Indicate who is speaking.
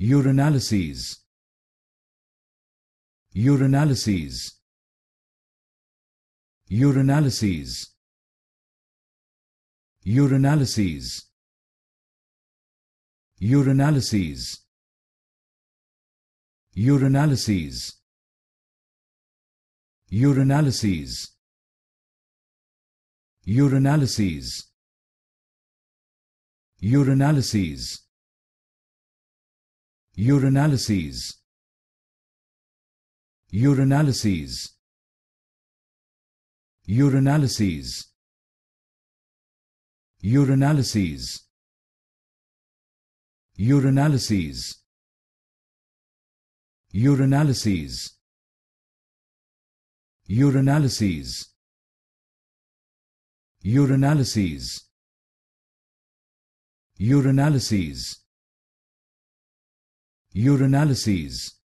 Speaker 1: urinalyses urinalyses urinalyses urinalyses urinalyses urinalyses urinalyses urinalyses urinalyses urinalyses urinalyses urinalyses urinalyses urinalyses urinalyses urinalyses urinalyses urinalyses urinalyses